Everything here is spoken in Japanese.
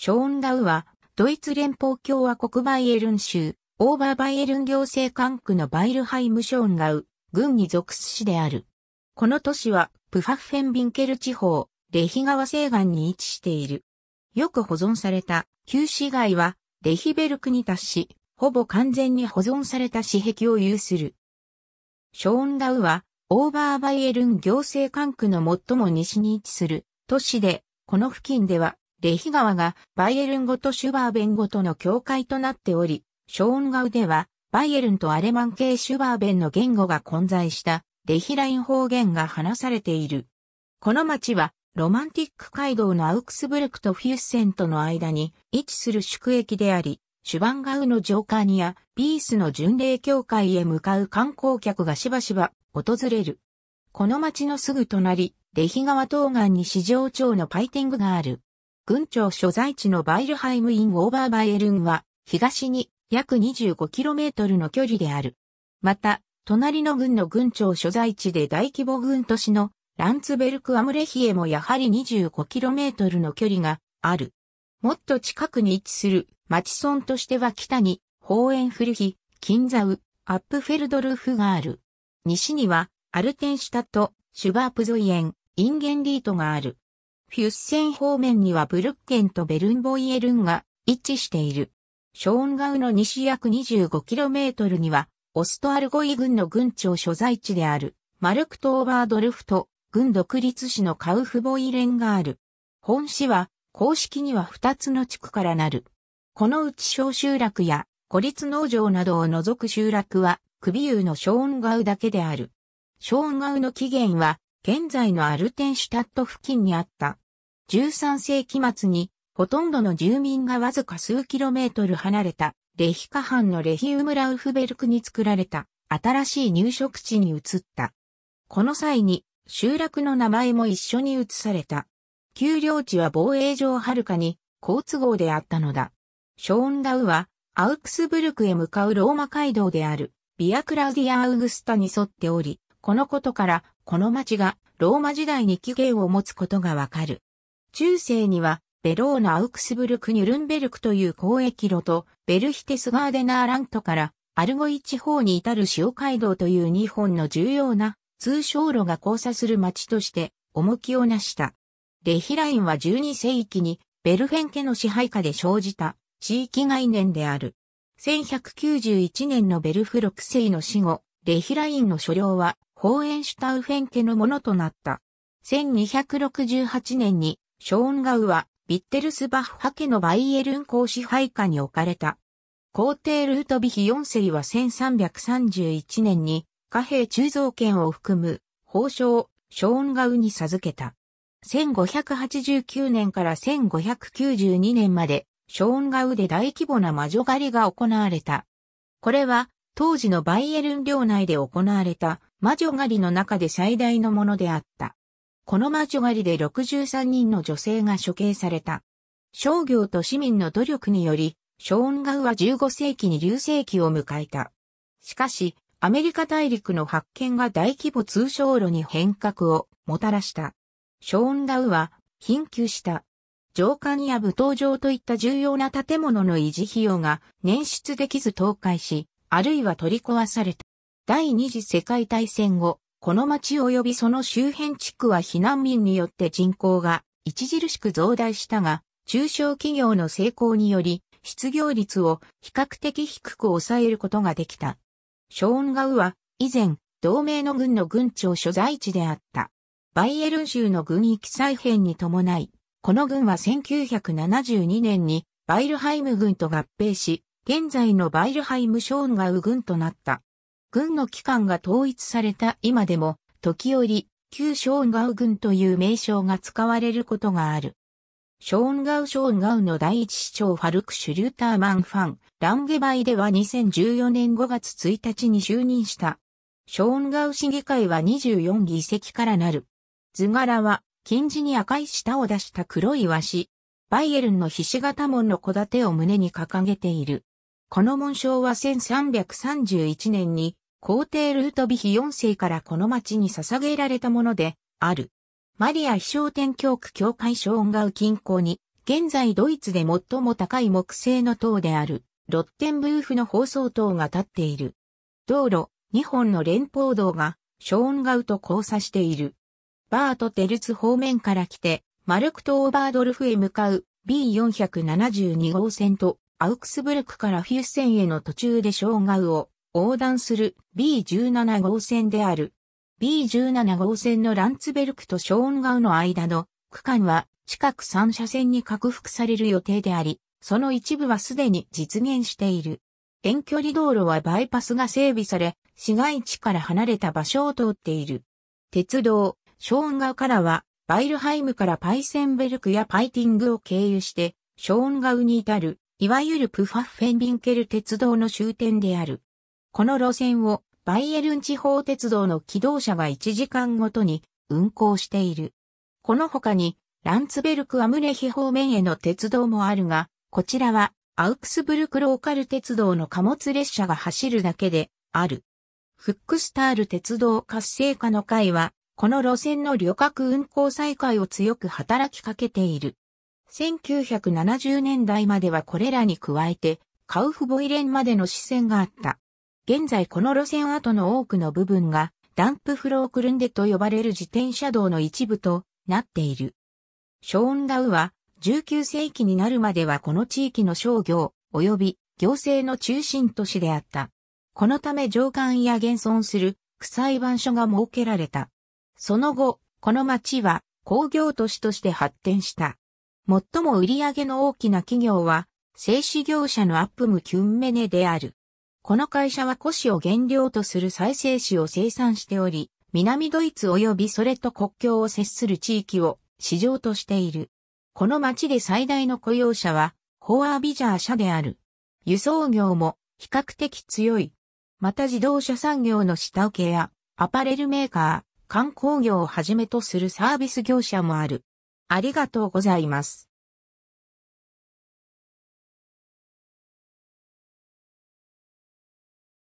ショーンダウは、ドイツ連邦共和国バイエルン州、オーバーバイエルン行政管区のバイルハイムショーンガウ、軍に属す市である。この都市は、プファッフェンビンケル地方、レヒ川西岸に位置している。よく保存された、旧市街は、レヒベルクに達し、ほぼ完全に保存された市壁を有する。ショーンダウは、オーバーバイエルン行政管区の最も西に位置する都市で、この付近ではレヒ川がバイエルン語とシュバーベン語との境界となっており、ショーンガウではバイエルンとアレマン系シュバーベンの言語が混在したレヒライン方言が話されている。この町はロマンティック街道のアウクスブルクとフィュッセンとの間に位置する宿駅であり、シュバンガウの城下にやビースの巡礼協会へ向かう観光客がしばしば訪れる。この町のすぐ隣、レヒ川東岸に市場町のパイティングがある。軍庁所在地のバイルハイムイン・オーバーバイエルンは、東に約 25km の距離である。また、隣の軍の軍庁所在地で大規模軍都市のランツベルク・アムレヒエもやはり 25km の距離がある。もっと近くに位置する町村としては北に、ホーエンフルヒ、キンザウ、アップフェルドルフがある。西には、アルテンシュタとシュバープゾイエン、インゲンリートがある。フュッセン方面にはブルッケンとベルンボイエルンが一致している。ショーンガウの西約 25km には、オストアルゴイ軍の軍庁所在地である、マルクト・オーバードルフと、軍独立市のカウフボイレンがある。本市は、公式には2つの地区からなる。このうち小集落や、孤立農場などを除く集落は、クビユーのショーンガウだけである。ショーンガウの起源は、現在のアルテンシュタット付近にあった。13世紀末に、ほとんどの住民がわずか数キロメートル離れた、レヒカ藩のレヒウムラウフベルクに作られた、新しい入植地に移った。この際に、集落の名前も一緒に移された。丘陵地は防衛上はるかに、好都合であったのだ。ショーンダウは、アウクスブルクへ向かうローマ街道である、ビアクラディア・アウグスタに沿っており、このことから、この町がローマ時代に起源を持つことがわかる。中世には、ベローナ・アウクスブルク・ニュルンベルクという交易路と、ベルヒテス・ガーデナーラントから、アルゴイ地方に至る塩街道という日本の重要な通商路が交差する町として、重きをなした。レヒラインは12世紀に、ベルフェン家の支配下で生じた地域概念である。1191年のベルフ6世の死後、レヒラインの所領はホーエンシュタウフェン家のものとなった。1268年に、ショーンガウは、ビッテルスバッハ家のバイエルン公支配下に置かれた。皇帝ルートビヒ4世は1331年に、貨幣鋳造権を含む、法相、ショーンガウに授けた。1589年から1592年まで、ショーンガウで大規模な魔女狩りが行われた。これは、当時のバイエルン領内で行われた魔女狩りの中で最大のものであった。この魔女狩りで63人の女性が処刑された。商業と市民の努力により、ショーンガウは15世紀に流星期を迎えた。しかし、アメリカ大陸の発見が大規模通商路に変革をもたらした。ショーンガウは貧窮した。上官や舞踏場といった重要な建物の維持費用が捻出できず倒壊し、あるいは取り壊された。第二次世界大戦後、この町及びその周辺地区は避難民によって人口が著しく増大したが、中小企業の成功により、失業率を比較的低く抑えることができた。ショーンガウは、以前、同盟の軍の軍長所在地であった。バイエルン州の軍域再編に伴い、この軍は1972年にバイルハイム軍と合併し、現在のバイルハイム省が右軍となった。軍の機関が統一された今でも、時折、旧ショーンガウ軍という名称が使われることがある。ショーンガウショーンガウの第一市長ファルク・シュリューターマンファン、ランゲバイでは2014年5月1日に就任した。ショーンガウ市議会は24議席からなる。図柄は、金字に赤い舌を出した黒い和紙。バイエルンのひし形門の小建てを胸に掲げている。この紋章は1331年に皇帝ルートビヒ4世からこの町に捧げられたものである。マリア飛翔天教区教会ショーンガウ近郊に、現在ドイツで最も高い木製の塔である、ロッテンブーフの放送塔が建っている。道路、2本の連邦道が、ショーンガウと交差している。バート・テルツ方面から来て、マルクト・オーバードルフへ向かう B472 号線とアウクスブルクからィュッセンへの途中で障害を横断する B17 号線である。B17 号線のランツベルクとショーンガウの間の区間は近く3車線に拡幅される予定であり、その一部はすでに実現している。遠距離道路はバイパスが整備され、市街地から離れた場所を通っている。鉄道、ショーンガウからは、バイルハイムからパイセンベルクやパイティングを経由して、ショーンガウに至るいわゆるプファッフェンビンケル鉄道の終点である。この路線をバイエルン地方鉄道の機動車が1時間ごとに運行している。この他にランツベルク・アムレヒ方面への鉄道もあるが、こちらはアウクスブルクローカル鉄道の貨物列車が走るだけである。フックスタール鉄道活性化の会は、この路線の旅客運行再開を強く働きかけている。1970年代まではこれらに加えて、カウフボイレンまでの支線があった。現在この路線跡の多くの部分が、ダンプフロークルンデと呼ばれる自転車道の一部となっている。ショーンダウは、19世紀になるまではこの地域の商業、及び行政の中心都市であった。このため上官や現存する区裁判所が設けられた。その後、この町は工業都市として発展した。最も売上の大きな企業は、製紙業者のアップム・キュンメネである。この会社は古紙を原料とする再生紙を生産しており、南ドイツ及びそれと国境を接する地域を市場としている。この町で最大の雇用者は、ホアービジャー社である。輸送業も比較的強い。また自動車産業の下請けや、アパレルメーカー、観光業をはじめとするサービス業者もある。ありがとうございます。